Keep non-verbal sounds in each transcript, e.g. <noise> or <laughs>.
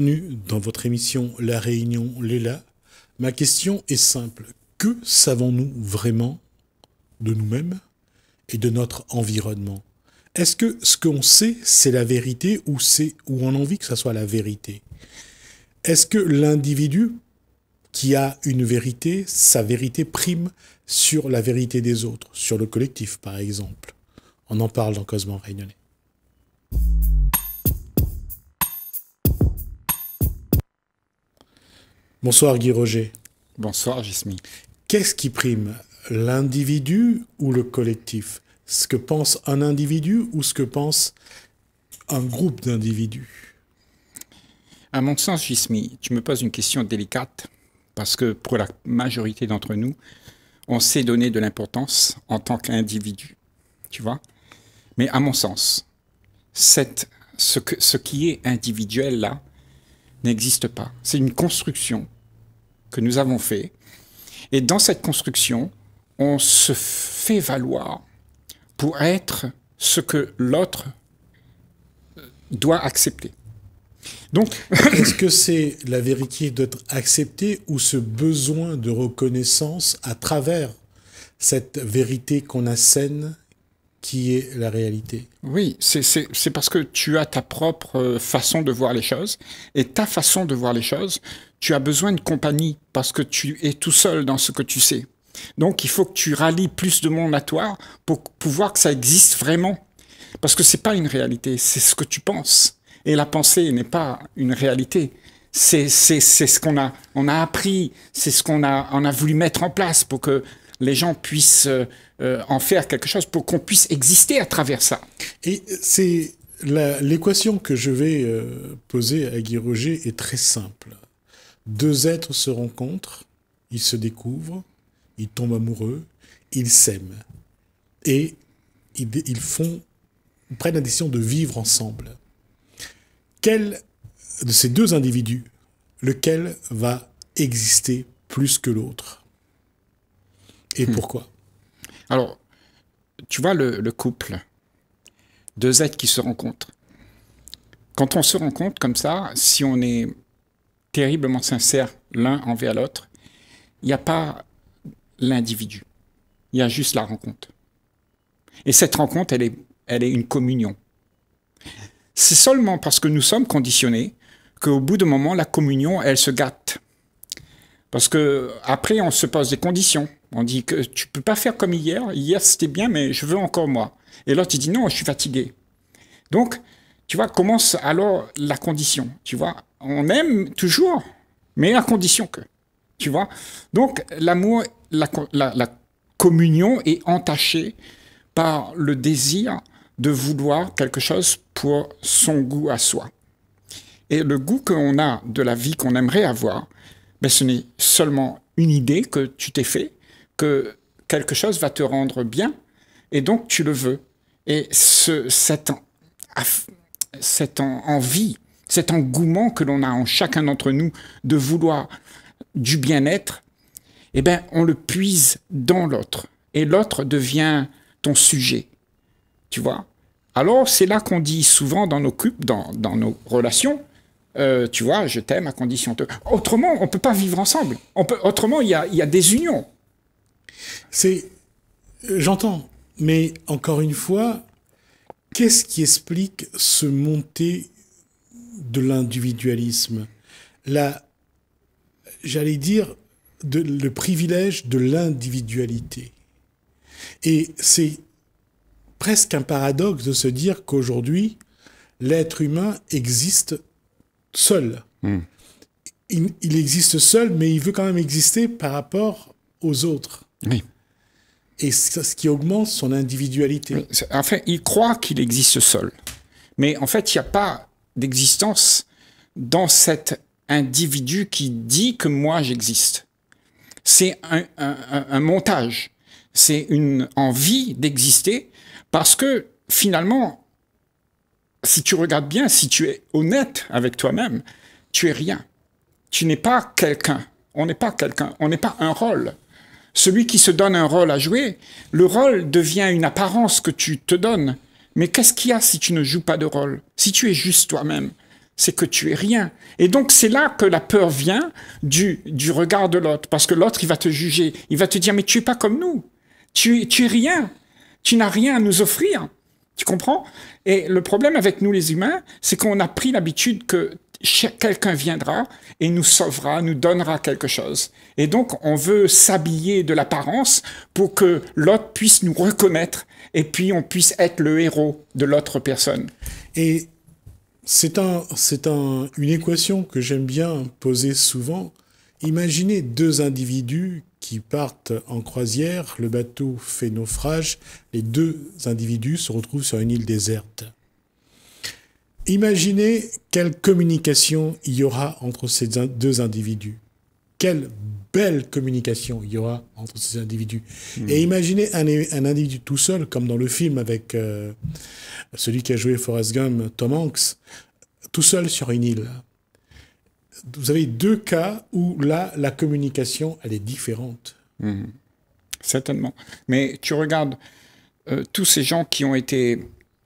dans votre émission La Réunion Léla. Ma question est simple. Que savons-nous vraiment de nous-mêmes et de notre environnement Est-ce que ce qu'on sait, c'est la vérité ou, c'est, ou on a envie que ça soit la vérité Est-ce que l'individu qui a une vérité, sa vérité prime sur la vérité des autres, sur le collectif par exemple On en parle dans Cosmo Réunionnais. Bonsoir Guy Roger. Bonsoir Gismi. Qu'est-ce qui prime L'individu ou le collectif Ce que pense un individu ou ce que pense un groupe d'individus À mon sens, Gismi, tu me poses une question délicate parce que pour la majorité d'entre nous, on s'est donné de l'importance en tant qu'individu, tu vois. Mais à mon sens, cette, ce, ce qui est individuel là n'existe pas. C'est une construction que nous avons fait. Et dans cette construction, on se fait valoir pour être ce que l'autre euh, doit accepter. Donc, <coughs> est-ce que c'est la vérité d'être accepté ou ce besoin de reconnaissance à travers cette vérité qu'on assène qui est la réalité. Oui, c'est parce que tu as ta propre euh, façon de voir les choses. Et ta façon de voir les choses, tu as besoin de compagnie parce que tu es tout seul dans ce que tu sais. Donc il faut que tu rallies plus de monde à toi pour pouvoir que ça existe vraiment. Parce que ce n'est pas une réalité, c'est ce que tu penses. Et la pensée n'est pas une réalité. C'est ce qu'on a, on a appris, c'est ce qu'on a, on a voulu mettre en place pour que les gens puissent euh, euh, en faire quelque chose pour qu'on puisse exister à travers ça. Et c'est l'équation que je vais euh, poser à Guy Roger est très simple. Deux êtres se rencontrent, ils se découvrent, ils tombent amoureux, ils s'aiment et ils, font prennent la décision de vivre ensemble. Quel de ces deux individus, lequel va exister plus que l'autre et hmm. pourquoi Alors, tu vois le, couple, deux êtres qui se rencontrent. Quand on se rencontre comme ça, si on est terriblement sincère l'un envers l'autre, il n'y a pas l'individu, il y a juste la rencontre. Et cette rencontre, elle est, elle est une communion. C'est seulement parce que nous sommes conditionnés qu'au bout d'un moment, la communion, elle se gâte. Parce que après, on se pose des conditions. On dit que tu peux pas faire comme hier. Hier c'était bien, mais je veux encore moi. Et là tu dis non, je suis fatigué. Donc, tu vois, commence alors la condition. Tu vois, on aime toujours, mais à condition que. Tu vois. Donc l'amour, la, communion est entachée par le désir de vouloir quelque chose pour son goût à soi. Et le goût qu'on a de la vie qu'on aimerait avoir, ben, ce n'est seulement une idée que tu t'es fait, que quelque chose va te rendre bien et donc tu le veux. Et ce, cette, envie, cet engouement que l'on a en chacun d'entre nous de vouloir du bien-être, eh bien, on le puise dans l'autre. Et l'autre devient ton sujet. Tu vois Alors, c'est là qu'on dit souvent dans nos couples, dans, nos relations, euh, tu vois, je t'aime à condition de... Autrement, on ne peut pas vivre ensemble. Autrement, il y y a des unions. C'est, euh, j'entends, mais encore une fois, qu'est-ce qui explique ce montée de l'individualisme j'allais dire, de, le privilège de l'individualité. Et c'est presque un paradoxe de se dire qu'aujourd'hui, l'être humain existe seul. Hmm. il, existe seul, mais il veut quand même exister par rapport aux autres et Et ce qui augmente son individualité. Enfin, il croit qu'il existe seul. Mais en fait, il n'y a pas d'existence dans cet individu qui dit que moi j'existe. C'est un, un, montage. C'est une envie d'exister parce que finalement, si tu regardes bien, si tu es honnête avec toi-même, tu es rien. Tu n'es pas quelqu'un. On n'est pas quelqu'un. On n'est pas un rôle celui qui se donne un rôle à jouer, le rôle devient une apparence que tu te donnes. Mais qu'est-ce qu'il y a si tu ne joues pas de rôle Si tu es juste toi-même, c'est que tu es rien. Et donc c'est là que la peur vient du, du regard de l'autre, parce que l'autre, il va te juger, il va te dire, mais tu es pas comme nous, tu, tu es rien, tu n'as rien à nous offrir. Tu comprends Et le problème avec nous les humains, c'est qu'on a pris l'habitude que quelqu'un viendra et nous sauvera, nous donnera quelque chose. Et donc, on veut s'habiller de l'apparence pour que l'autre puisse nous reconnaître et puis on puisse être le héros de l'autre personne. Et c'est un, c'est un, une équation que j'aime bien poser souvent. Imaginez deux individus qui partent en croisière, le bateau fait naufrage, les deux individus se retrouvent sur une île déserte. Imaginez quelle communication il y aura entre ces deux individus. Quelle belle communication il y aura entre ces individus. Hmm. Et imaginez un, individu tout seul, comme dans le film avec euh, celui qui a joué Forrest Gump, Tom Hanks, tout seul sur une île. Vous avez deux cas où là, la communication, elle est différente. Hmm. Certainement. Mais tu regardes euh, tous ces gens qui ont été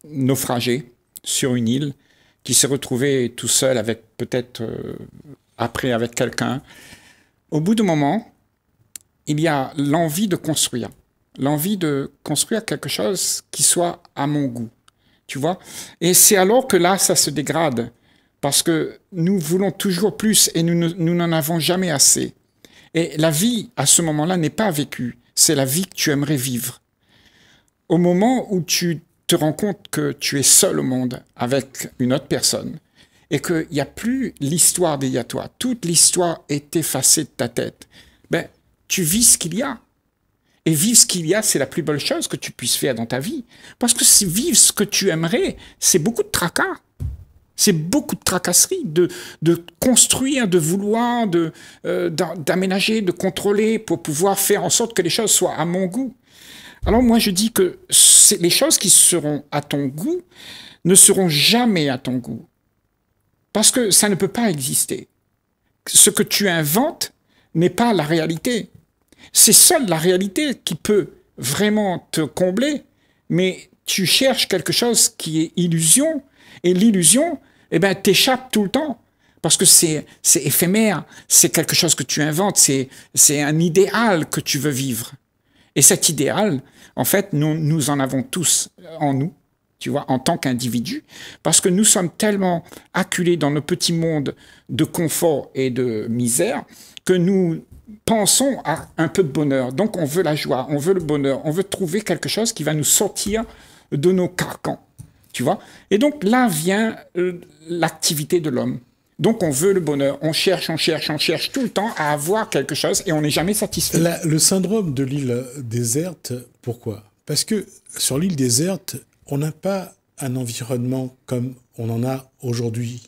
naufragés sur une île, qui s'est retrouvé tout seul avec peut-être euh, après avec quelqu'un, au bout d'un moment, il y a l'envie de construire, l'envie de construire quelque chose qui soit à mon goût, tu vois. Et c'est alors que là, ça se dégrade parce que nous voulons toujours plus et nous n'en avons jamais assez. Et la vie, à ce moment-là, n'est pas vécue. C'est la vie que tu aimerais vivre. Au moment où tu te rends compte que tu es seul au monde avec une autre personne et qu'il n'y a plus l'histoire d'il y toi, toute l'histoire est effacée de ta tête, ben, tu vis ce qu'il y a. Et vivre ce qu'il y a, c'est la plus belle chose que tu puisses faire dans ta vie. Parce que si vivre ce que tu aimerais, c'est beaucoup de tracas. C'est beaucoup de tracasserie de, construire, de vouloir, de, euh, d'aménager, de contrôler pour pouvoir faire en sorte que les choses soient à mon goût. Alors moi je dis que les choses qui seront à ton goût ne seront jamais à ton goût. Parce que ça ne peut pas exister. Ce que tu inventes n'est pas la réalité. C'est seule la réalité qui peut vraiment te combler, mais tu cherches quelque chose qui est illusion, et l'illusion, eh ben, t'échappe tout le temps. Parce que c'est, c'est éphémère, c'est quelque chose que tu inventes, c'est, c'est un idéal que tu veux vivre. Et cet idéal, en fait, nous, nous en avons tous en nous, tu vois, en tant qu'individu, parce que nous sommes tellement acculés dans nos petits mondes de confort et de misère que nous pensons à un peu de bonheur. Donc on veut la joie, on veut le bonheur, on veut trouver quelque chose qui va nous sortir de nos carcans, tu vois. Et donc là vient euh, l'activité de l'homme. Donc on veut le bonheur, on cherche, on cherche, on cherche tout le temps à avoir quelque chose et on n'est jamais satisfait. le syndrome de l'île déserte, pourquoi Parce que sur l'île déserte, on n'a pas un environnement comme on en a aujourd'hui.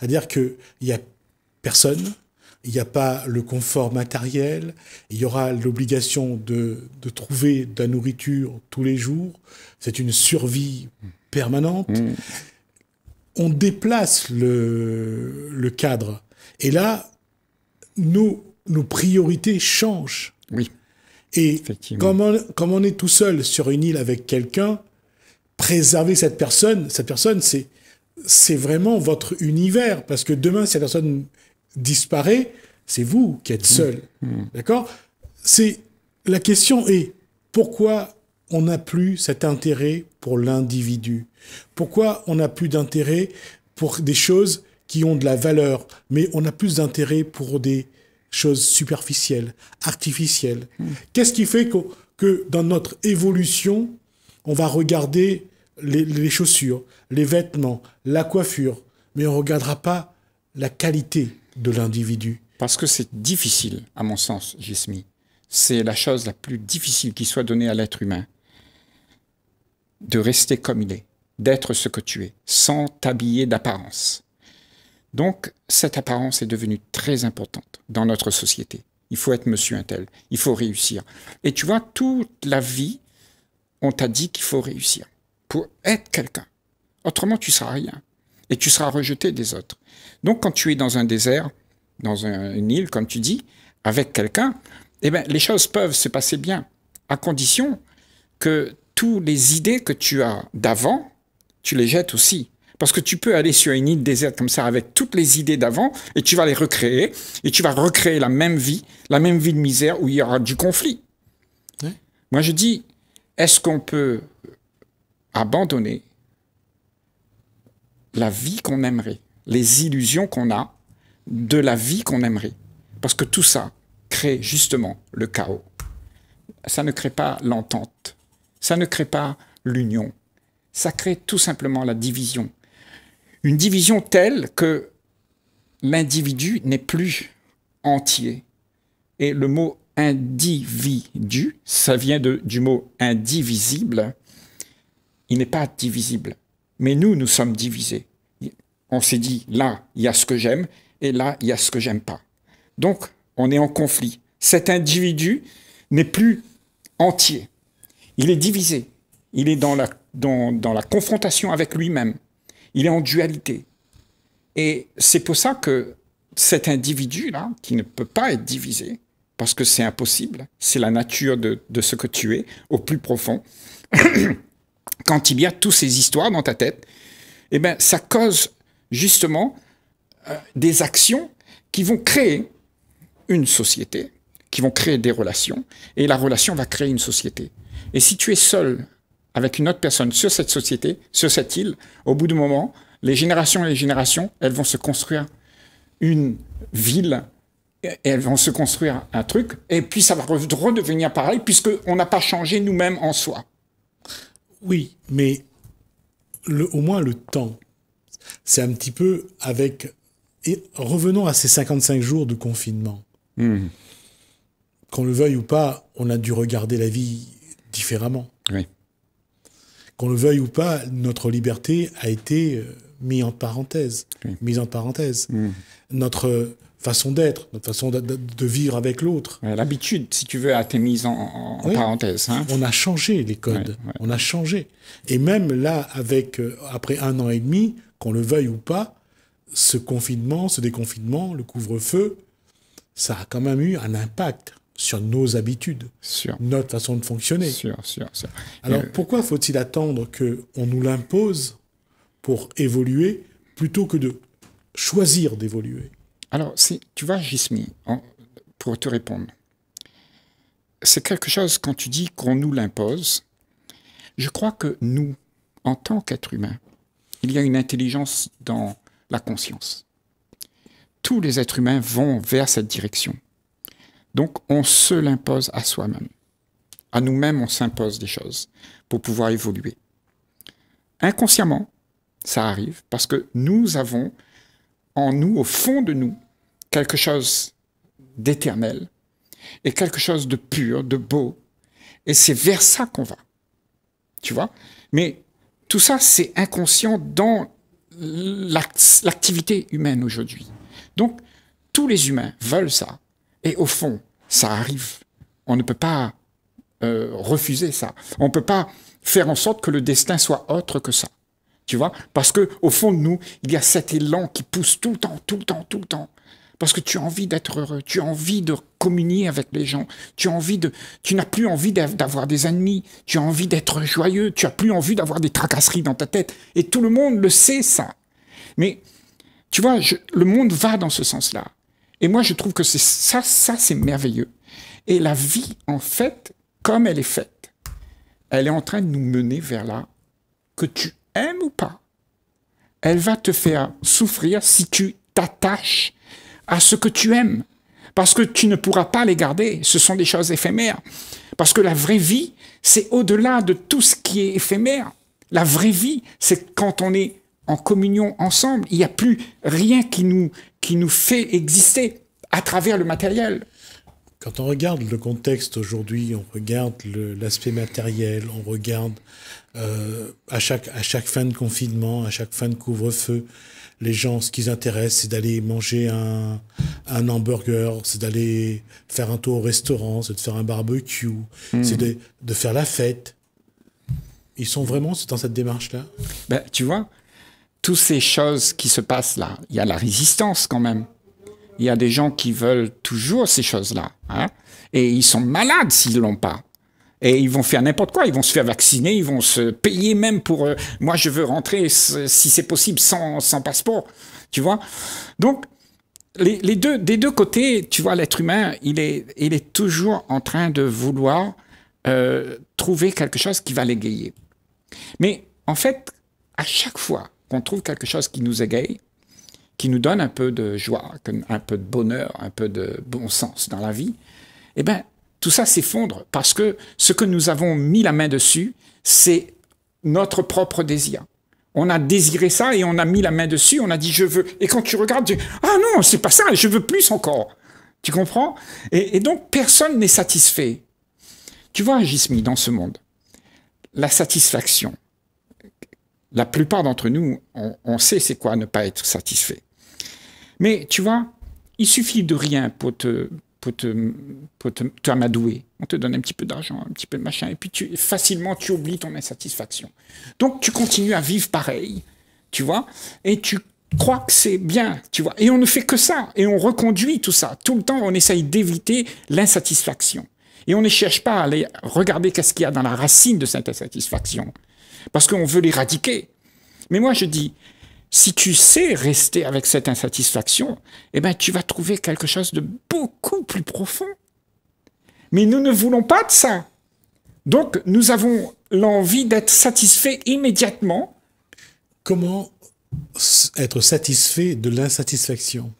C'est-à-dire qu'il n'y a personne, il n'y a pas le confort matériel, il y aura l'obligation de, trouver de la nourriture tous les jours, c'est une survie permanente. Mm on déplace le, cadre. Et là, nos, priorités changent. Oui. Et comme on, est tout seul sur une île avec quelqu'un, préserver cette personne, cette personne, c'est c'est vraiment votre univers. Parce que demain, si la personne disparaît, c'est vous qui êtes mmh. seul. Mmh. D'accord C'est La question est pourquoi on n'a plus cet intérêt pour l'individu Pourquoi on n'a plus d'intérêt pour des choses qui ont de la valeur, mais on a plus d'intérêt pour des choses superficielles, artificielles hmm. Qu'est-ce qui fait que, dans notre évolution, on va regarder les, chaussures, les vêtements, la coiffure, mais on ne regardera pas la qualité de l'individu Parce que c'est difficile, à mon sens, Gismi c'est la chose la plus difficile qui soit donnée à l'être humain de rester comme il est, d'être ce que tu es, sans t'habiller d'apparence. Donc, cette apparence est devenue très importante dans notre société. Il faut être monsieur un tel, il faut réussir. Et tu vois, toute la vie, on t'a dit qu'il faut réussir pour être quelqu'un. Autrement, tu seras rien et tu seras rejeté des autres. Donc, quand tu es dans un désert, dans une île, comme tu dis, avec quelqu'un, eh bien, les choses peuvent se passer bien, à condition que toutes les idées que tu as d'avant, tu les jettes aussi. Parce que tu peux aller sur une île déserte comme ça avec toutes les idées d'avant et tu vas les recréer et tu vas recréer la même vie, la même vie de misère où il y aura du conflit. Moi, je dis, est-ce qu'on peut abandonner la vie qu'on aimerait, les illusions qu'on a de la vie qu'on aimerait Parce que tout ça crée justement le chaos. Ça ne crée pas l'entente ça ne crée pas l'union. Ça crée tout simplement la division. Une division telle que l'individu n'est plus entier. Et le mot individu, ça vient du mot indivisible. Il n'est pas divisible. Mais nous, nous sommes divisés. On s'est dit, là, il y a ce que j'aime, et là, il y a ce que j'aime pas. Donc, on est en conflit. Cet individu n'est plus entier. Il est divisé. Il est dans la, confrontation avec lui-même. Il est en dualité. Et c'est pour ça que cet individu-là, qui ne peut pas être divisé, parce que c'est impossible, c'est la nature de, ce que tu es au plus profond, <coughs> quand il y a toutes ces histoires dans ta tête, eh bien, ça cause justement euh, des actions qui vont créer une société, qui vont créer des relations, et la relation va créer une société. Et si tu es seul avec une autre personne sur cette société, sur cette île, au bout du moment, les générations et les générations, elles vont se construire une ville, elles vont se construire un truc, et puis ça va redevenir pareil, puisqu'on n'a pas changé nous-mêmes en soi. Oui, mais le, au moins le temps. C'est un petit peu avec... Et revenons à ces 55 jours de confinement. Hmm. Qu'on le veuille ou pas, on a dû regarder la vie différemment. Qu'on le veuille ou pas, notre liberté a été euh, mise en parenthèse. Mise en parenthèse. Mm. Notre façon d'être, notre façon de, vivre avec l'autre. L'habitude, si tu veux, a été mise en, parenthèse. Hein. On a changé les codes, on a changé. Et même là, avec euh, après un an et demi, qu'on le veuille ou pas, ce confinement, ce déconfinement, le couvre-feu, ça a quand même eu un impact sur nos habitudes, notre façon de fonctionner. Alors euh, pourquoi faut-il attendre qu'on nous l'impose pour évoluer plutôt que de choisir d'évoluer Alors, tu vois, Gismi, pour te répondre, c'est quelque chose quand tu dis qu'on nous l'impose. Je crois que nous, en tant qu'êtres humains, il y a une intelligence dans la conscience. Tous les êtres humains vont vers cette direction. Donc on se l'impose à soi-même. À nous-mêmes, on s'impose des choses pour pouvoir évoluer. Inconsciemment, ça arrive parce que nous avons en nous, au fond de nous, quelque chose d'éternel et quelque chose de pur, de beau. Et c'est vers ça qu'on va. Tu vois Mais tout ça, c'est inconscient dans l'activité humaine aujourd'hui. Donc, tous les humains veulent ça. Et au fond, ça arrive. On ne peut pas euh, refuser ça. On ne peut pas faire en sorte que le destin soit autre que ça. Tu vois Parce que au fond de nous, il y a cet élan qui pousse tout le temps, tout le temps, tout le temps. Parce que tu as envie d'être heureux, tu as envie de communier avec les gens, tu as envie de, tu n'as plus envie d'avoir des ennemis, tu as envie d'être joyeux, tu as plus envie d'avoir des tracasseries dans ta tête. Et tout le monde le sait ça. Mais tu vois, le monde va dans ce sens-là. Et moi, je trouve que c'est ça, ça, c'est merveilleux. Et la vie, en fait, comme elle est faite, elle est en train de nous mener vers là, que tu aimes ou pas. Elle va te faire souffrir si tu t'attaches à ce que tu aimes. Parce que tu ne pourras pas les garder. Ce sont des choses éphémères. Parce que la vraie vie, c'est au-delà de tout ce qui est éphémère. La vraie vie, c'est quand on est en communion ensemble. Il n'y a plus rien qui nous, qui nous fait exister à travers le matériel. Quand on regarde le contexte aujourd'hui, on regarde l'aspect matériel, on regarde euh, à, chaque, à chaque fin de confinement, à chaque fin de couvre-feu, les gens, ce qu'ils intéressent, c'est d'aller manger un, un hamburger, c'est d'aller faire un tour au restaurant, c'est de faire un barbecue, hmm. c'est de, de, faire la fête. Ils sont vraiment dans cette démarche-là ben, Tu vois, toutes ces choses qui se passent là. Il y a la résistance quand même. Il y a des gens qui veulent toujours ces choses-là. Hein. Et ils sont malades s'ils ne l'ont pas. Et ils vont faire n'importe quoi. Ils vont se faire vacciner, ils vont se payer même pour... Euh, moi, je veux rentrer, si c'est possible, sans, sans, passeport. Tu vois Donc, les, les, deux, des deux côtés, tu vois, l'être humain, il est, il est toujours en train de vouloir euh, trouver quelque chose qui va l'égayer. Mais en fait, à chaque fois trouve quelque chose qui nous égaye, qui nous donne un peu de joie, un peu de bonheur, un peu de bon sens dans la vie, eh bien, tout ça s'effondre parce que ce que nous avons mis la main dessus, c'est notre propre désir. On a désiré ça et on a mis la main dessus, on a dit je veux. Et quand tu regardes, tu ah non, c'est pas ça, je veux plus encore. Tu comprends et, donc personne n'est satisfait. Tu vois, jismi dans ce monde, la satisfaction, la plupart d'entre nous, on, sait c'est quoi ne pas être satisfait. Mais tu vois, il suffit de rien pour te, pour te, pour te, amadouer. On te donne un petit peu d'argent, un petit peu de machin, et puis tu, facilement tu oublies ton insatisfaction. Donc tu continues à vivre pareil, tu vois, et tu crois que c'est bien, tu vois. Et on ne fait que ça, et on reconduit tout ça. Tout le temps, on essaye d'éviter l'insatisfaction. Et on ne cherche pas à aller regarder qu'est-ce qu'il y a dans la racine de cette insatisfaction parce qu'on veut l'éradiquer. Mais moi, je dis, si tu sais rester avec cette insatisfaction, eh ben, tu vas trouver quelque chose de beaucoup plus profond. Mais nous ne voulons pas de ça. Donc, nous avons l'envie d'être satisfait immédiatement. Comment être satisfait de l'insatisfaction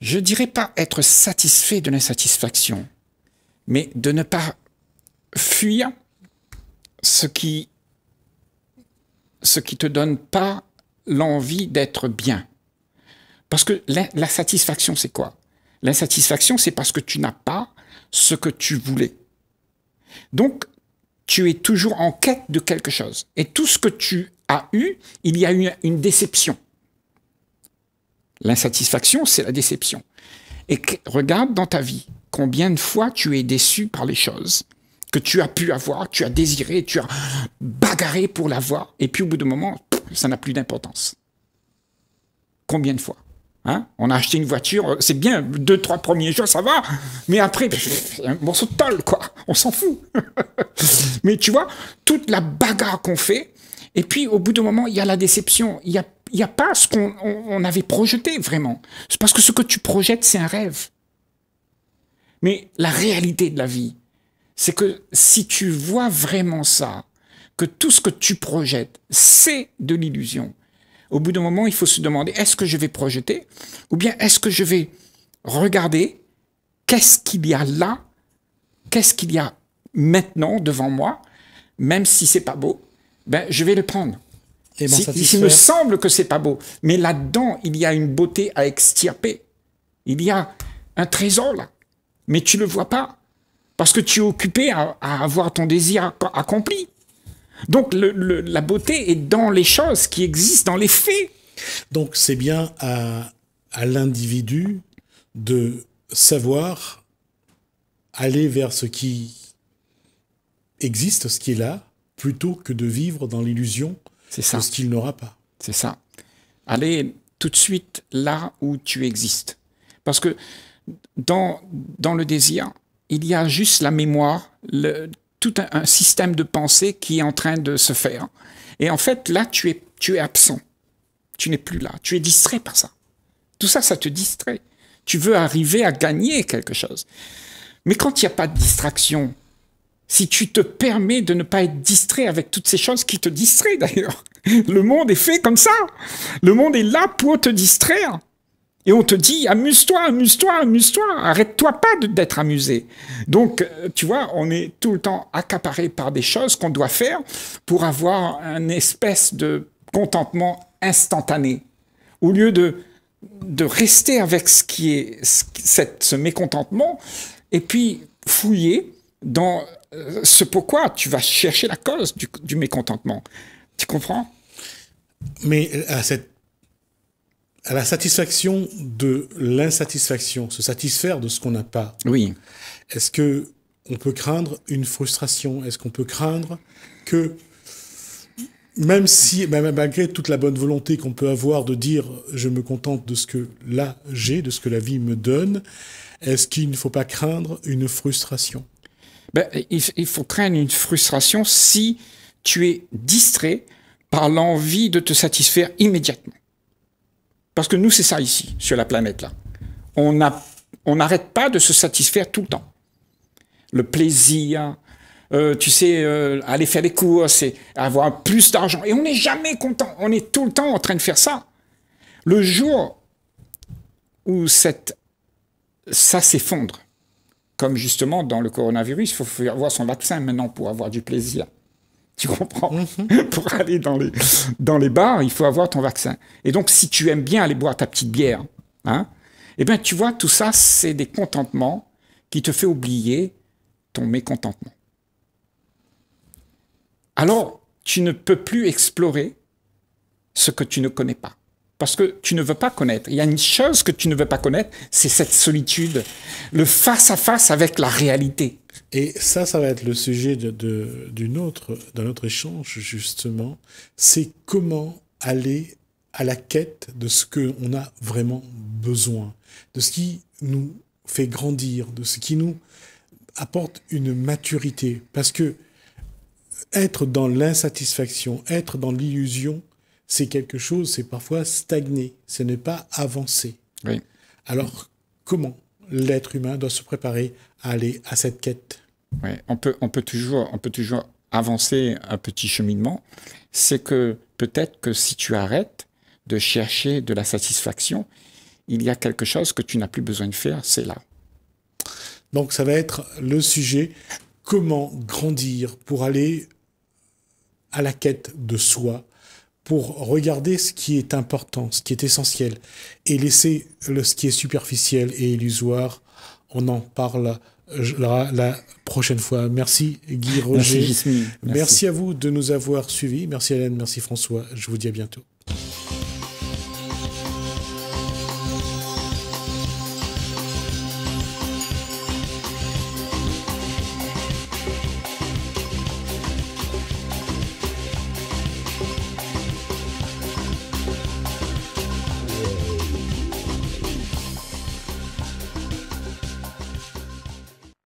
Je dirais pas être satisfait de l'insatisfaction, mais de ne pas fuir ce qui, ce qui te donne pas l'envie d'être bien. Parce que la, la satisfaction, c'est quoi L'insatisfaction, c'est parce que tu n'as pas ce que tu voulais. Donc, tu es toujours en quête de quelque chose. Et tout ce que tu as eu, il y a eu une déception. L'insatisfaction, c'est la déception. Et regarde dans ta vie combien de fois tu es déçu par les choses que tu as pu avoir, tu as désiré, tu as bagarré pour l'avoir, et puis au bout d'un moment, ça n'a plus d'importance. Combien de fois hein? on a acheté une voiture, euh, c'est bien, deux, trois premiers jours, ça va, mais après, un morceau de tol, quoi, on s'en fout. <laughs> mais tu vois, toute la bagarre qu'on fait, et puis au bout d'un moment, il y a la déception, il n'y a, y a pas ce qu'on avait projeté vraiment. C'est parce que ce que tu projettes, c'est un rêve. Mais la réalité de la vie, c'est que si tu vois vraiment ça, que tout ce que tu projettes, c'est de l'illusion, au bout d'un moment, il faut se demander, est-ce que je vais projeter Ou bien est-ce que je vais regarder qu'est-ce qu'il y a là Qu'est-ce qu'il y a maintenant devant moi Même si c'est pas beau, ben, je vais le prendre. Et si, il me semble que c'est pas beau, mais là-dedans, il y a une beauté à extirper. Il y a un trésor là, mais tu le vois pas. Parce que tu es occupé à, avoir ton désir accompli. Donc la beauté est dans les choses qui existent, dans les faits. Donc c'est bien à, l'individu de savoir aller vers ce qui existe, ce qui est là, plutôt que de vivre dans l'illusion de ce qu'il n'aura pas. C'est ça. Aller tout de suite là où tu existes. Parce que dans, dans le désir, il y a juste la mémoire, tout un, système de pensée qui est en train de se faire. Et en fait, là, tu es, tu es absent. Tu n'es plus là. Tu es distrait par ça. Tout ça, ça te distrait. Tu veux arriver à gagner quelque chose. Mais quand il n'y a pas de distraction, si tu te permets de ne pas être distrait avec toutes ces choses qui te distraient d'ailleurs, <laughs> le monde est fait comme ça. Le monde est là pour te distraire. Et on te dit, amuse-toi, amuse-toi, amuse-toi, arrête-toi pas d'être amusé. Donc, euh, tu vois, on est tout le temps accaparé par des choses qu'on doit faire pour avoir une espèce de contentement instantané. Au lieu de, de rester avec ce qui est ce, mécontentement et puis fouiller dans euh, ce pourquoi tu vas chercher la cause du, du mécontentement. Tu comprends Mais euh, à cette à la satisfaction de l'insatisfaction, se satisfaire de ce qu'on n'a pas. Oui. Est-ce que on peut craindre une frustration Est-ce qu'on peut craindre que même si, même malgré toute la bonne volonté qu'on peut avoir de dire je me contente de ce que là j'ai, de ce que la vie me donne, est-ce qu'il ne faut pas craindre une frustration ben, il, faut craindre une frustration si tu es distrait par l'envie de te satisfaire immédiatement. Parce que nous, c'est ça ici, sur la planète là. On n'arrête pas de se satisfaire tout le temps. Le plaisir, euh, tu sais, euh, aller faire des courses et avoir plus d'argent. Et on n'est jamais content. On est tout le temps en train de faire ça. Le jour où ça s'effondre, comme justement dans le coronavirus, il faut avoir son vaccin maintenant pour avoir du plaisir. Tu comprends mhm. <laughs> Pour aller dans les, dans les bars, il faut avoir ton vaccin. Et donc, si tu aimes bien aller boire ta petite bière, hein, eh bien, tu vois, tout ça, c'est des contentements qui te font oublier ton mécontentement. Alors, tu ne peux plus explorer ce que tu ne connais pas. Parce que tu ne veux pas connaître. Il y a une chose que tu ne veux pas connaître, c'est cette solitude, le face à -face avec la réalité. Et ça, ça va être le sujet d'un de, autre, échange, justement. C'est comment aller à la quête de ce qu'on a vraiment besoin, de ce qui nous fait grandir, de ce qui nous apporte une maturité. Parce que être dans l'insatisfaction, être dans l'illusion, c'est quelque chose, c'est parfois stagner, ce n'est pas avancer. Alors, comment l'être humain doit se préparer à aller à cette quête on, peut, on, peut toujours, avancer un petit cheminement, c'est que peut-être que si tu arrêtes de chercher de la satisfaction, il y a quelque chose que tu n'as plus besoin de faire, c'est là. Donc ça va être le sujet, comment grandir pour aller à la quête de soi, pour regarder ce qui est important, ce qui est essentiel, et laisser le, ce qui est superficiel et illusoire, on en parle la, la prochaine fois. Merci Guy Roger. Merci, merci à vous de nous avoir suivis. Merci Hélène, merci François. Je vous dis à bientôt.